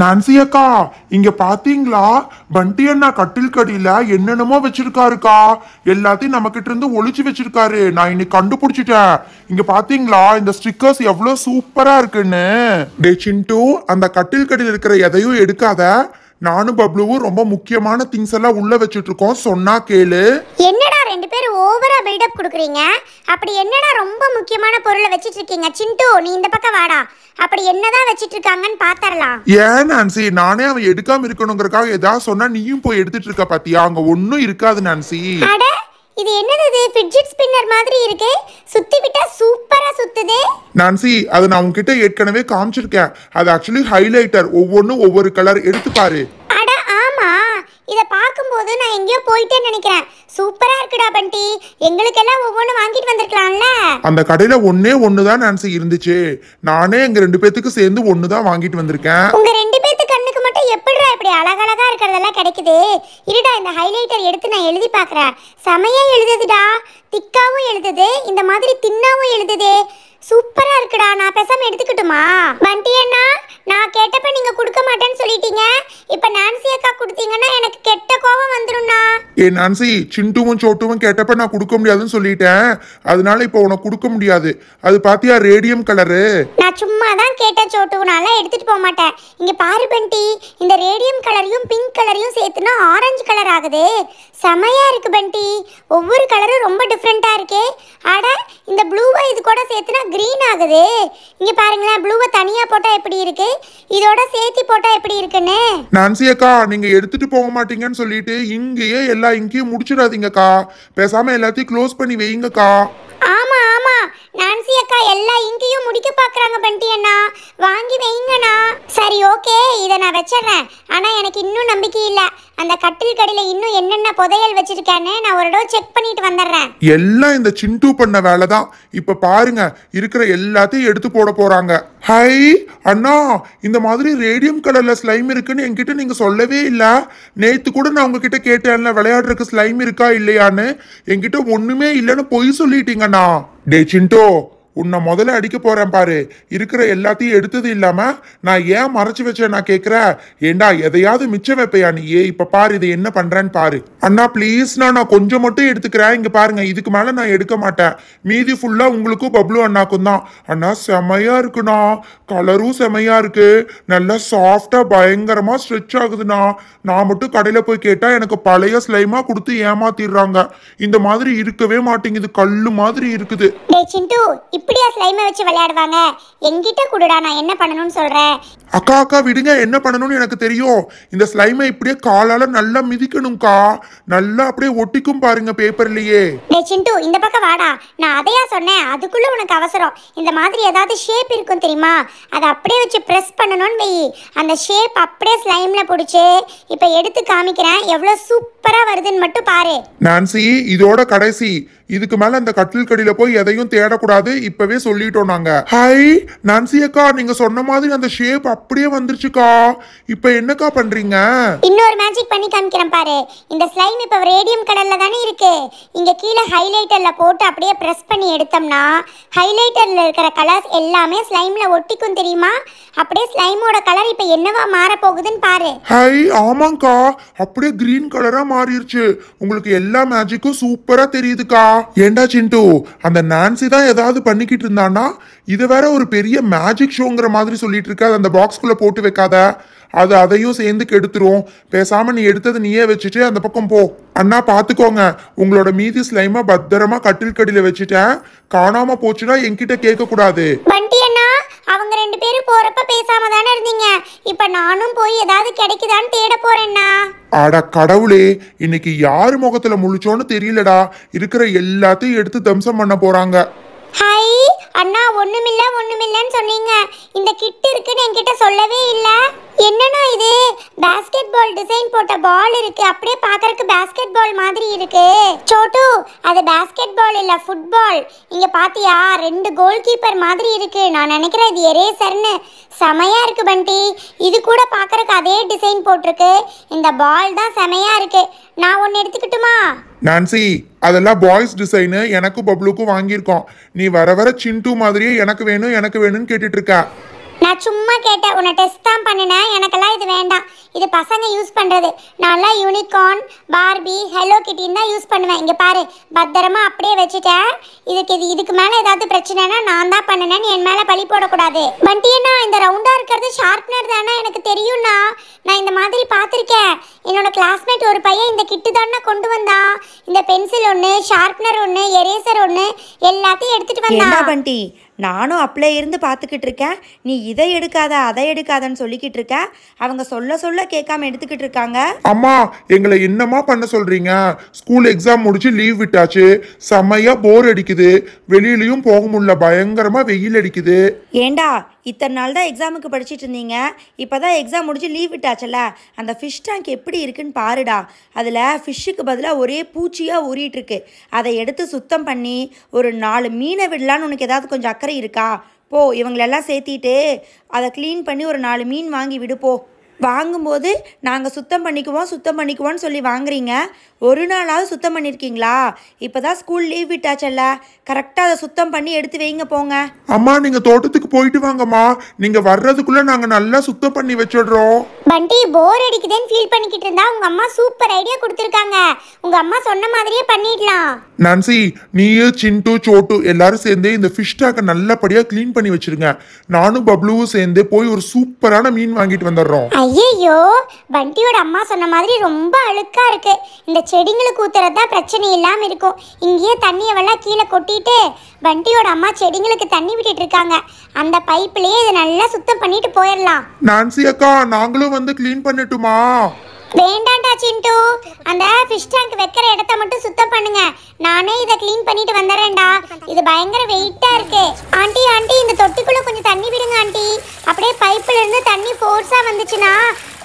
Nancy அக்கா இங்க பாத்தீங்களா பண்டி அண்ணா கட்டில் கடியில என்னென்னமோ வச்சிருக்காருக்கா எல்லாத்தையும் நம்ம கிட்ட இருந்து ஒழிச்சு வச்சிருக்காரு நான் இன்னைக்கு கண்டுபிடிச்சிட்டேன் இங்க பாத்தீங்களா இந்த ஸ்டிக்கர்ஸ் எவ்வளவு சூப்பரா இருக்குன்னு டே சிண்டு அந்த கட்டில் கடியில் இருக்கிற எதையும் எடுக்காத நானும் பப்ளுவும் ரொம்ப முக்கியமான திங்ஸ் எல்லாம் உள்ள வச்சிட்டு இருக்கோம் சொன்னா கேளு என்னடா ரெண்டு பேரும் ஓவரா அப் கொடுக்குறீங்க அப்படி என்னடா ரொம்ப முக்கியமான பொருளை வச்சிட்டு இருக்கீங்க சிண்டு நீ இந்த பக்கம் வாடா அப்படி என்னதான் வச்சிட்டு இருக்காங்கன்னு பாத்தரலாம் ஏன் நான்சி நானே அவன் எடுக்காம இருக்கணுங்கிறக்காக ஏதாவது சொன்னா நீயும் போய் எடுத்துட்டு இருக்க பாத்தியா அங்க ஒண்ணும் இருக்காது நான்சி அட இது என்னது இது ஃபிட்ஜெட் ஸ்பின்னர் மாதிரி இருக்கு சுத்தி விட்டா சூப்பரா சுத்துது நான்சி அது நான் உன்கிட்ட ஏற்கனவே காமிச்சிருக்கேன் அது ஆக்சுவலி ஹைலைட்டர் ஒவ்வொன்றும் ஒவ்வொரு கலர் எடுத்து பாரு அட ஆமா இதை பார்க்கும்போது நான் எங்கேயோ போயிட்டேன்னு நினைக்கிறேன் சூப்பரா இருக்குடா பண்டி எங்களுக்கெல்லாம் ஒவ்வொன்று வாங்கிட்டு வந்திருக்கலாம்ல அந்த கடையில ஒன்னே ஒன்று தான் நான்சி இருந்துச்சு நானே எங்க ரெண்டு பேத்துக்கு சேர்ந்து ஒன்று தான் வாங்கிட்டு வந்திருக்கேன் உங்க ரெண்டு பேர் எப்படிடா இப்படி அழகழகா இருக்கிறதெல்லாம் கிடைக்குது இருடா இந்த ஹைலைட்டர் எடுத்து நான் எழுதி பார்க்குறேன் செமையா எழுதுதுடா திக்காவும் எழுதுது இந்த மாதிரி தின்னாவும் எழுதுது சூப்பராக இருக்குடா நான் பேசாமல் எடுத்துக்கிட்டுமா வண்டி அண்ணா நான் கேட்டப்ப நீங்கள் கொடுக்க மாட்டேன்னு சொல்லிட்டீங்க இப்போ நான்சி அக்கா கொடுத்தீங்கன்னா எனக்கு கெட்ட கோபம் வந்துடும்ண்ணா ஏ நான்சி சிண்டுவும் சோட்டுவும் கேட்டப்ப நான் கொடுக்க முடியாதுன்னு சொல்லிட்டேன் அதனால இப்போ உனக்கு கொடுக்க முடியாது அது பாத்தியா ரேடியம் கலரு நான் சும்மா தான் கேட்ட சோட்டுனால எடுத்துகிட்டு போக மாட்டேன் இங்கே பாரு பண்டி இந்த ரேடியம் கலரையும் பிங்க் கலரையும் சேர்த்துனா ஆரஞ்சு கலர் ஆகுது செமையாக இருக்குது பண்டி ஒவ்வொரு கலரும் ரொம்ப டிஃப்ரெண்ட்டாக இருக்கே அட இந்த ப்ளூவை இது கூட சேர்த்துனா க்ரீன் ஆகுது இங்க பாருங்களேன் ப்ளூவை தனியாக போட்டால் எப்படி இருக்கு இதோட சேர்த்து போட்டால் எப்படி இருக்குன்னு நான்சி அக்கா நீங்கள் எடுத்துகிட்டு போக மாட்டீங்கன்னு சொல்லிட்டு இங்கேயே எல்லா இங்கேயும் முடிச்சிடாதீங்கக்கா பேசாமல் எல்லாத்தையும் க்ளோஸ் பண்ணி வைங்கக்கா ஆமாம் நான்சி அக்கா எல்லா இங்கேயும் முடிக்க பார்க்குறாங்க பண்டி அண்ணா வாங்கி வைங்கண்ணா சரி ஓகே இதை நான் வச்சிடுறேன் ஆனால் எனக்கு இன்னும் நம்பிக்கை இல்லை அந்த கட்டில் கடையில் இன்னும் என்னென்ன புதையல் வச்சிருக்கான்னு நான் ஒரு தடவை செக் பண்ணிட்டு வந்துடுறேன் எல்லாம் இந்த சிண்டு பண்ண வேலை தான் இப்போ பாருங்க இருக்கிற எல்லாத்தையும் எடுத்து போட போகிறாங்க ஹை அண்ணா இந்த மாதிரி ரேடியம் கலரில் ஸ்லைம் இருக்குன்னு என்கிட்ட நீங்கள் சொல்லவே இல்லை நேற்று கூட நான் உங்ககிட்ட கேட்டேன்ல விளையாடுறதுக்கு ஸ்லைம் இருக்கா இல்லையான்னு என்கிட்ட ஒன்றுமே இல்லைன்னு பொய் சொல்லிட்டீங்கண்ணா டே சிண்டோ உன்னை முதல்ல அடிக்க போறேன் பாரு இருக்கிற எல்லாத்தையும் எடுத்தது இல்லாம நான் ஏன் மறைச்சு வச்சேன் நான் கேட்கிற ஏண்டா எதையாவது மிச்சம் வைப்பையா நீ ஏ இப்ப பாரு இதை என்ன பண்றேன்னு பாரு அண்ணா ப்ளீஸ்ண்ணா நான் கொஞ்சம் மட்டும் எடுத்துக்கிறேன் இங்க பாருங்க இதுக்கு மேல நான் எடுக்க மாட்டேன் மீதி ஃபுல்லா உங்களுக்கும் பப்ளு அண்ணாக்கும் தான் அண்ணா செமையா இருக்குண்ணா கலரும் செமையா இருக்கு நல்லா சாஃப்டா பயங்கரமா ஸ்ட்ரெச் ஆகுதுண்ணா நான் மட்டும் கடையில போய் கேட்டா எனக்கு பழைய ஸ்லைமா கொடுத்து ஏமாத்திடுறாங்க இந்த மாதிரி இருக்கவே மாட்டேங்குது கல்லு மாதிரி இருக்குது இப்படியா ஸ்லைமை வச்சு விளையாடுவாங்க எங்கிட்ட கொடுடா நான் என்ன பண்ணணும்னு சொல்கிறேன் அக்கா அக்கா விடுங்க என்ன பண்ணணும்னு எனக்கு தெரியும் இந்த ஸ்லைமை இப்படியே காலால நல்லா மிதிக்கணும்க்கா நல்லா அப்படியே ஒட்டிக்கும் பாருங்க பேப்பர்லயே டேய் சிண்டு இந்த பக்கம் வாடா நான் அதையா சொன்னேன் அதுக்குள்ள உனக்கு அவசரம் இந்த மாதிரி ஏதாவது ஷேப் இருக்கும் தெரியுமா அதை அப்படியே வச்சு ப்ரெஸ் பண்ணணும்னு வெயி அந்த ஷேப் அப்படியே ஸ்லைம்ல பிடிச்சி இப்போ எடுத்து காமிக்கிறேன் எவ்வளோ சூப்பராக வருதுன்னு மட்டும் பாரு நான்சி இதோட கடைசி இதுக்கு மேல அந்த கட்டில் கடியில போய் எதையும் தேடக்கூடாது இப்பவே சொல்லிட்டோம் நாங்க ஹாய் நான்சி அக்கா நீங்க சொன்ன மாதிரி அந்த ஷேப் அப்படியே வந்துருச்சுக்கா இப்போ என்னக்கா பண்றீங்க இன்னொரு மேஜிக் பண்ணி காமிக்கிறேன் பாரு இந்த ஸ்லைம் இப்போ ரேடியம் கடல்ல தானே இருக்கு இங்க கீழே ஹைலைட்டர்ல போட்டு அப்படியே பிரஸ் பண்ணி எடுத்தோம்னா ஹைலைட்டர்ல இருக்கிற கலர்ஸ் எல்லாமே ஸ்லைம்ல ஒட்டிக்கும் தெரியுமா அப்படியே ஸ்லைமோட கலர் இப்போ என்னவா மாற போகுதுன்னு பாரு ஹை ஆமாங்கா அப்படியே கிரீன் கலரா மாறிடுச்சு உங்களுக்கு எல்லா மேஜிக்கும் சூப்பரா தெரியுதுக்கா ஏண்டா சிண்டு அந்த நான்சி தான் ஏதாவது பண்ணிக்கிட்டு இருந்தான்னா இது வேற ஒரு பெரிய மேஜிக் ஷோங்கிற மாதிரி சொல்லிட்டு இருக்காது அந்த குள்ள போட்டு வைக்காத அது அதையும் சேர்ந்து கெடுத்துரும் பேசாம நீ எடுத்தது நீயே வச்சுட்டு அந்த பக்கம் போ அண்ணா பாத்துக்கோங்க உங்களோட மீதி ஸ்லைமா பத்திரமா கட்டில் கடியில வச்சுட்டேன் காணாம போச்சுன்னா என்கிட்ட கேட்கக்கூடாது அவங்க ரெண்டு பேரும் போறப்ப பேசாம வீட்டில் இருந்தீங்க இப்ப நானும் போய் ஏதாவது கிடைக்குதான்னு தேட போறேன்னா அட கடவுளே இன்னைக்கு யாரு முகத்துல முழிச்சோன்னு தெரியலடா இருக்கிற எல்லாத்தையும் எடுத்து தம்சம் பண்ண போறாங்க ஹாய் அண்ணா ஒண்ணுமில்ல ஒண்ணுமில்லன்னு சொன்னீங்க இந்த கிட் இருக்குன்னு என்கிட்ட சொல்லவே இல்லை என்னண்ணா இது பாஸ்கெட் பால் டிசைன் போட்ட பால் இருக்கு அப்படியே பாக்குறதுக்கு பேஸ்கெட் பால் மாதிரி இருக்கு சோட்டு அது பாஸ்கெட் பால் இல்ல ஃபுட்பால் இங்க பாத்தியா ரெண்டு கோல் கீப்பர் மாதிரி இருக்கு நான் நினைக்கிறேன் இது எரேசர்னு செமையா இருக்கு பண்டி இது கூட பாக்குறதுக்கு அதே டிசைன் போட்டிருக்கு இந்த பால் தான் செமையா இருக்கு நான் ஒன்னு எடுத்துக்கிட்டுமா நான்சி அதெல்லாம் பாய்ஸ் டிசைனு எனக்கும் பப்ளுக்கும் வாங்கியிருக்கோம் நீ வர வர சின்டூ மாதிரியே எனக்கு வேணும் எனக்கு வேணும்னு கேட்டுட்டு இருக்க நான் சும்மா கேட்டேன் உன்னை டெஸ்ட் தான் பண்ணினேன் எனக்கெல்லாம் இது வேண்டாம் இது பசங்க யூஸ் பண்ணுறது நல்லா யூனிகார்ன் பார்பி ஹலோ கிட்டின் தான் யூஸ் பண்ணுவேன் இங்கே பாரு பத்திரமா அப்படியே வச்சுட்டேன் இதுக்கு இது இதுக்கு மேலே ஏதாவது பிரச்சனைனா நான் தான் பண்ணினேன்னு என் மேலே பழி போடக்கூடாது பண்டி இந்த ரவுண்டாக இருக்கிறது ஷார்ப்னர் தானே எனக்கு தெரியும்னா நான் இந்த மாதிரி பார்த்துருக்கேன் என்னோட கிளாஸ்மேட் ஒரு பையன் இந்த கிட்டு தானே கொண்டு வந்தான் இந்த பென்சில் ஒன்று ஷார்ப்னர் ஒன்று எரேசர் ஒன்று எல்லாத்தையும் எடுத்துகிட்டு என்ன வந்தான் பண்டி நானும் அப்ளே இருந்து பார்த்துக்கிட்டு இருக்கேன் நீ இதை எடுக்காத அதை எடுக்காதன்னு சொல்லிக்கிட்டு இருக்க அவங்க சொல்ல சொல்ல கேட்காம எடுத்துக்கிட்டு இருக்காங்க அம்மா எங்களை என்னமா பண்ண சொல்றீங்க ஸ்கூல் எக்ஸாம் முடிச்சு லீவ் விட்டாச்சு செமையா போர் அடிக்குது வெளியிலையும் போக முடியல பயங்கரமா வெயில் அடிக்குது ஏண்டா இத்தனை நாள் தான் எக்ஸாமுக்கு படிச்சுட்டு இருந்தீங்க இப்போ தான் எக்ஸாம் முடிஞ்சு லீவ் விட்டாச்சல அந்த ஃபிஷ் டேங்க் எப்படி இருக்குன்னு பாருடா அதில் ஃபிஷ்ஷுக்கு பதிலாக ஒரே பூச்சியாக ஊறிட்டுருக்கு அதை எடுத்து சுத்தம் பண்ணி ஒரு நாலு மீனை விடலான்னு உனக்கு ஏதாவது கொஞ்சம் அக்கறை இருக்கா போ இவங்களெல்லாம் சேர்த்திட்டு அதை க்ளீன் பண்ணி ஒரு நாலு மீன் வாங்கி விடுப்போ வாங்கும்போது நாங்கள் சுத்தம் பண்ணிக்குவோம் சுத்தம் பண்ணிக்குவோன்னு சொல்லி வாங்குறீங்க ஒரு நாளாவது சுத்தம் பண்ணியிருக்கீங்களா இப்போ தான் ஸ்கூல் லீவ் விட்டாச்சல்ல கரெக்டாக அதை சுத்தம் பண்ணி எடுத்து வைங்க போங்க அம்மா நீங்கள் தோட்டத்துக்கு போயிட்டு வாங்கம்மா நீங்கள் வர்றதுக்குள்ளே நாங்கள் நல்லா சுத்தம் பண்ணி வச்சிடுறோம் பண்டி போர் அடிக்குதுன்னு ஃபீல் பண்ணிக்கிட்டு இருந்தா உங்கள் அம்மா சூப்பர் ஐடியா கொடுத்துருக்காங்க உங்கள் அம்மா சொன்ன மாதிரியே பண்ணிடலாம் நான்சி நீயு சிண்டு சோட்டு எல்லாரும் சேர்ந்து இந்த ஃபிஷ் டாக்கை நல்லபடியாக க்ளீன் பண்ணி வச்சிருங்க நானும் பப்ளுவும் சேர்ந்து போய் ஒரு சூப்பரான மீன் வாங்கிட்டு வந்துடுறோம் ஐயோ வண்டியோட அம்மா சொன்ன மாதிரி ரொம்ப அழுக்கா இருக்கு இந்த செடிங்களுக்கு ஊத்துறது தான் பிரச்சனை இல்லாம இருக்கும் இங்கேயே தண்ணியை வெள்ளம் கீழே கொட்டிட்டு வண்டியோட அம்மா செடிங்களுக்கு தண்ணி விட்டுட்டு இருக்காங்க அந்த பைப்லயே இதை நல்லா சுத்தம் பண்ணிட்டு போயிடலாம் நான்சி அக்கா நாங்களும் வந்து க்ளீன் பண்ணட்டுமா வேண்டாண்டா சிண்டு அந்த ஃபிஷ் டேங்க் வைக்கிற இடத்த மட்டும் சுத்தம் பண்ணுங்க நானே இதை க்ளீன் பண்ணிட்டு வந்துடுறேன்டா இது பயங்கர வெயிட்டா இருக்கு ஆண்டி ஆண்டி இந்த தொட்டிக்குள்ள கொஞ்சம் தண்ணி விடுங்க ஆண்டி அப்படியே பைப்புல இருந்து தண்ணி ஃபோர்ஸா வந்துச்சுன்னா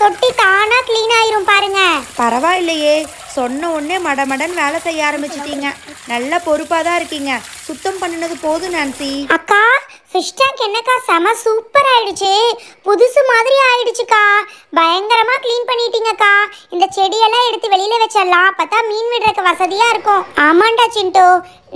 தொட்டி தானா க்ளீன் ஆயிரும் பாருங்க பரவாயில்லையே சொன்ன உடனே மடமடன் வேலை செய்ய ஆரம்பிச்சிட்டீங்க நல்ல பொறுப்பா தான் இருக்கீங்க சுத்தம் பண்ணினது போதும் நான்சி அக்கா ஃபிஷ் டேங்க் என்னக்கா செம சூப்பர் ஆயிடுச்சு புதுசு மாதிரி ஆயிடுச்சுக்கா பயங்கரமாக க்ளீன் பண்ணிட்டீங்கக்கா இந்த செடியெல்லாம் எடுத்து வெளியில் வச்சிடலாம் பார்த்தா மீன் விடுறதுக்கு வசதியாக இருக்கும் ஆமாண்டா சிண்டு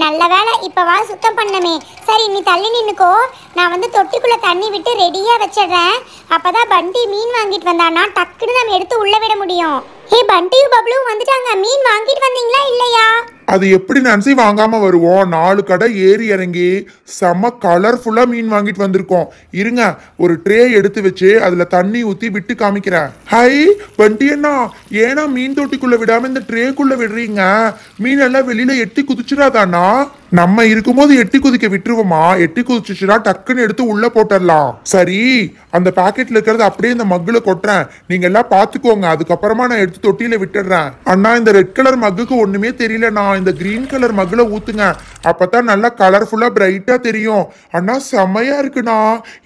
நல்ல வேலை இப்போ வா சுத்தம் பண்ணமே சரி நீ தள்ளி நின்னுக்கோ நான் வந்து தொட்டிக்குள்ளே தண்ணி விட்டு ரெடியாக வச்சிடுறேன் அப்போ தான் பண்டி மீன் வாங்கிட்டு வந்தான்னா டக்குன்னு நம்ம எடுத்து உள்ளே விட முடியும் ஹே பண்டியு பப்ளு வந்துட்டாங்க மீன் வாங்கிட்டு வந்தீங்களா இல்லையா அது எப்படி நான்சி வாங்காம வருவோம் நாலு கடை ஏறி இறங்கி செம கலர்ஃபுல்லா மீன் வாங்கிட்டு வந்திருக்கோம் இருங்க ஒரு ட்ரே எடுத்து வச்சு அதுல தண்ணி ஊத்தி விட்டு காமிக்கிறேன் ஹை வண்டி அண்ணா ஏன்னா மீன் தொட்டிக்குள்ள விடாம இந்த ட்ரேக்குள்ள விடுறீங்க மீன் எல்லாம் வெளியில எட்டி குதிச்சிடாதாண்ணா நம்ம இருக்கும்போது எட்டி குதிக்க விட்டுருவோமா எட்டி குதிச்சுச்சுன்னா டக்குன்னு எடுத்து உள்ள போட்டுடலாம் சரி அந்த பாக்கெட்ல இருக்கிறது அப்படியே இந்த மக்குல கொட்டுறேன் நீங்க எல்லாம் பாத்துக்கோங்க அதுக்கப்புறமா நான் எடுத்து தொட்டியில விட்டுடுறேன் அண்ணா இந்த ரெட் கலர் மக்குக்கு ஒண்ணுமே தெரியல நான் இந்த கிரீன் கலர் மக்குல ஊத்துங்க அப்பதான் நல்லா கலர்ஃபுல்லா பிரைட்டா தெரியும் அண்ணா செம்மையா இருக்குண்ணா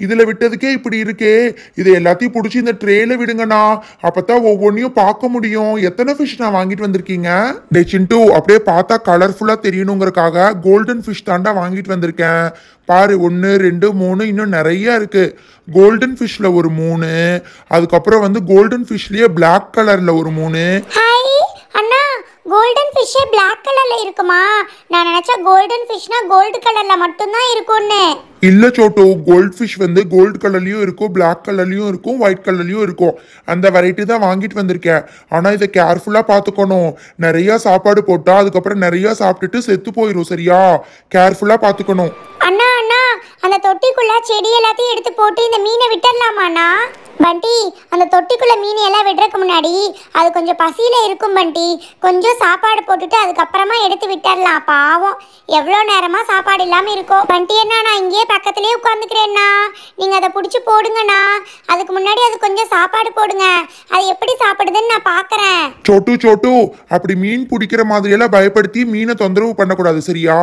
இதுல விட்டதுக்கே இப்படி இருக்கே இது எல்லாத்தையும் பிடிச்சி இந்த ட்ரேல விடுங்கண்ணா அப்பதான் ஒவ்வொன்றையும் பார்க்க முடியும் எத்தனை ஃபிஷ் நான் வாங்கிட்டு வந்திருக்கீங்க டே டூ அப்படியே பார்த்தா கலர்ஃபுல்லா தெரியணுங்கிறக்காக கோ கோல்டன் ஃபிஷ் தாண்டா வாங்கிட்டு வந்திருக்கேன் பாரு ஒன்று ரெண்டு மூணு இன்னும் நிறைய இருக்கு கோல்டன் ஃபிஷ்ல ஒரு மூணு அதுக்கப்புறம் வந்து கோல்டன் ஃபிஷ்லயே பிளாக் கலர்ல ஒரு மூணு கோல்டன் ஃபிஷ்ஷே பிளாக் கலர்ல இருக்குமா நான் நினைச்சா கோல்டன் ஃபிஷ்னா கோல்டு கலர்ல மட்டும்தான் இருக்கும்னு இல்ல சோட்டோ கோல்ட் ஃபிஷ் வந்து கோல்டு கலர்லயும் இருக்கும் பிளாக் கலர்லயும் இருக்கும் ஒயிட் கலர்லயும் இருக்கும் அந்த வெரைட்டி தான் வாங்கிட்டு வந்திருக்கேன் ஆனா இதை கேர்ஃபுல்லா பாத்துக்கணும் நிறைய சாப்பாடு போட்டா அதுக்கப்புறம் நிறைய சாப்பிட்டுட்டு செத்து போயிடும் சரியா கேர்ஃபுல்லா பாத்துக்கணும் அண்ணா அண்ணா அந்த தொட்டிக்குள்ள செடி எல்லாத்தையும் எடுத்து போட்டு இந்த மீனை விட்டுடலாமாண்ணா பண்டி அந்த தொட்டிக்குள்ள மீன் எல்லாம் விடுறதுக்கு முன்னாடி அது கொஞ்சம் பசியில இருக்கும் பண்டி கொஞ்சம் சாப்பாடு போட்டுட்டு அதுக்கப்புறமா எடுத்து விட்டுடலாம் பாவம் எவ்வளோ நேரமா சாப்பாடு இல்லாமல் இருக்கும் பண்டி என்ன நான் இங்கேயே பக்கத்துலேயே உட்காந்துக்கிறேன்னா நீங்கள் அதை பிடிச்சி போடுங்கண்ணா அதுக்கு முன்னாடி அது கொஞ்சம் சாப்பாடு போடுங்க அது எப்படி சாப்பிடுதுன்னு நான் பார்க்குறேன் சோட்டு சோட்டு அப்படி மீன் பிடிக்கிற மாதிரியெல்லாம் பயப்படுத்தி மீனை தொந்தரவு பண்ணக்கூடாது சரியா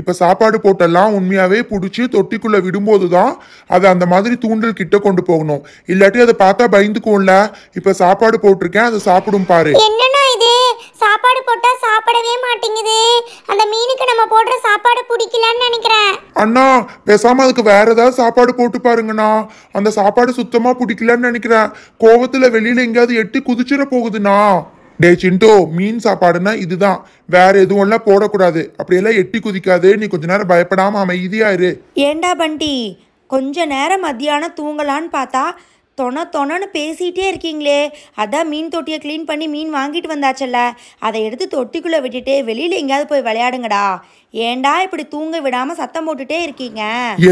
இப்போ சாப்பாடு போட்டெல்லாம் உண்மையாகவே பிடிச்சி தொட்டிக்குள்ளே விடும்போது தான் அதை அந்த மாதிரி தூண்டல் கிட்ட கொண்டு போகணும் இல்லை இல்லாட்டி அதை பார்த்தா பயந்துக்கும்ல இப்ப சாப்பாடு போட்டிருக்கேன் அதை சாப்பிடும் பாரு என்னன்னா இது சாப்பாடு போட்டா சாப்பிடவே மாட்டேங்குது அந்த மீனுக்கு நம்ம போடுற சாப்பாடு பிடிக்கலன்னு நினைக்கிறேன் அண்ணா பேசாம அதுக்கு வேற ஏதாவது சாப்பாடு போட்டு பாருங்கண்ணா அந்த சாப்பாடு சுத்தமா பிடிக்கலன்னு நினைக்கிறேன் கோவத்துல வெளியில எங்கேயாவது எட்டி குதிச்சிட போகுதுண்ணா டே சிண்டோ மீன் சாப்பாடுனா இதுதான் வேற எதுவும் எல்லாம் போடக்கூடாது அப்படியெல்லாம் எட்டி குதிக்காது நீ கொஞ்ச நேரம் பயப்படாம அமைதியா இரு ஏண்டா பண்டி கொஞ்ச நேரம் மதியானம் தூங்கலான்னு பார்த்தா தொண தொணன்னு பேசிகிட்டே இருக்கீங்களே அதான் மீன் தொட்டியை க்ளீன் பண்ணி மீன் வாங்கிட்டு வந்தாச்சல்ல அதை எடுத்து தொட்டிக்குள்ளே விட்டுட்டு வெளியில் எங்கேயாவது போய் விளையாடுங்கடா ஏண்டா இப்படி தூங்க விடாம சத்தம் போட்டுட்டே இருக்கீங்க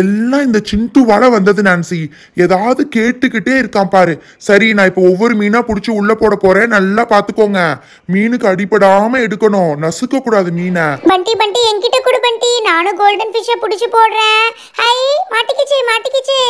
எல்லாம் இந்த சிந்து சிந்துவால வந்தது நான்சி ஏதாவது கேட்டுக்கிட்டே இருக்கான் பாரு சரி நான் இப்போ ஒவ்வொரு மீனா பிடிச்சி உள்ள போட போறேன் நல்லா பாத்துக்கோங்க மீனுக்கு அடிபடாம எடுக்கணும் நசுக்க கூடாது மீனை பண்டி பண்டி என்கிட்ட கொடு பண்டி நானும் கோல்டன் ஃபிஷ்ஷை பிடிச்சி போடுறேன் ஐ மாட்டிக்கிச்சு மாட்டிக்கிச்சு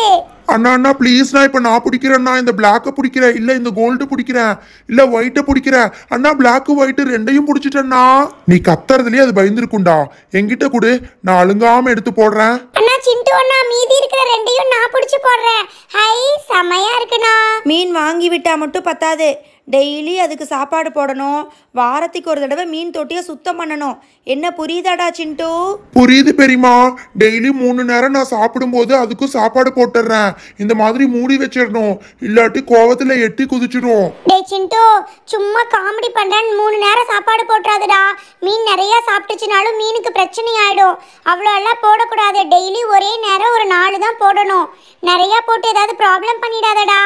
அண்ணா அண்ணா ப்ளீஸ் நான் இப்போ நான் பிடிக்கிறேன்னா இந்த பிளாக்கை பிடிக்கிறேன் இல்லை இந்த கோல்டு பிடிக்கிறேன் இல்லை ஒயிட்டை பிடிக்கிறேன் அண்ணா பிளாக்கு ஒயிட்டு ரெண்டையும் பிடிச்சிட்டேன்னா நீ கத்துறதுலேயே அது பயந்துருக்குண்டா என்கிட்ட குடு நான் அழுங்காம எடுத்து போடுறேன் அண்ணா சிண்டு அண்ணா மீதி இருக்கிற ரெண்டையும் நான் பிடிச்சு போடுறேன் ஹை செமையா இருக்குண்ணா மீன் வாங்கி விட்டா மட்டும் பத்தாது டெய்லி அதுக்கு சாப்பாடு போடணும் வாரத்துக்கு ஒரு தடவை மீன் தொட்டியை சுத்தம் பண்ணணும் என்ன புரியுதாடா சிண்டு புரியுது பெரியமா டெய்லி மூணு நேரம் நான் சாப்பிடும்போது அதுக்கும் சாப்பாடு போட்டுறேன் இந்த மாதிரி மூடி வச்சிடணும் இல்லாட்டி கோவத்துல எட்டி குதிச்சிடும் டேய் சிண்டு சும்மா காமெடி பண்றேன் மூணு நேரம் சாப்பாடு போட்டுறாதடா மீன் நிறைய சாப்பிட்டுச்சுனாலும் மீனுக்கு பிரச்சனை ஆயிடும் அவ்வளோ எல்லாம் போடக்கூடாது டெய்லி ஒரே நேரம் ஒரு நாலு தான் போடணும் நிறைய போட்டு ஏதாவது ப்ராப்ளம் பண்ணிடாதடா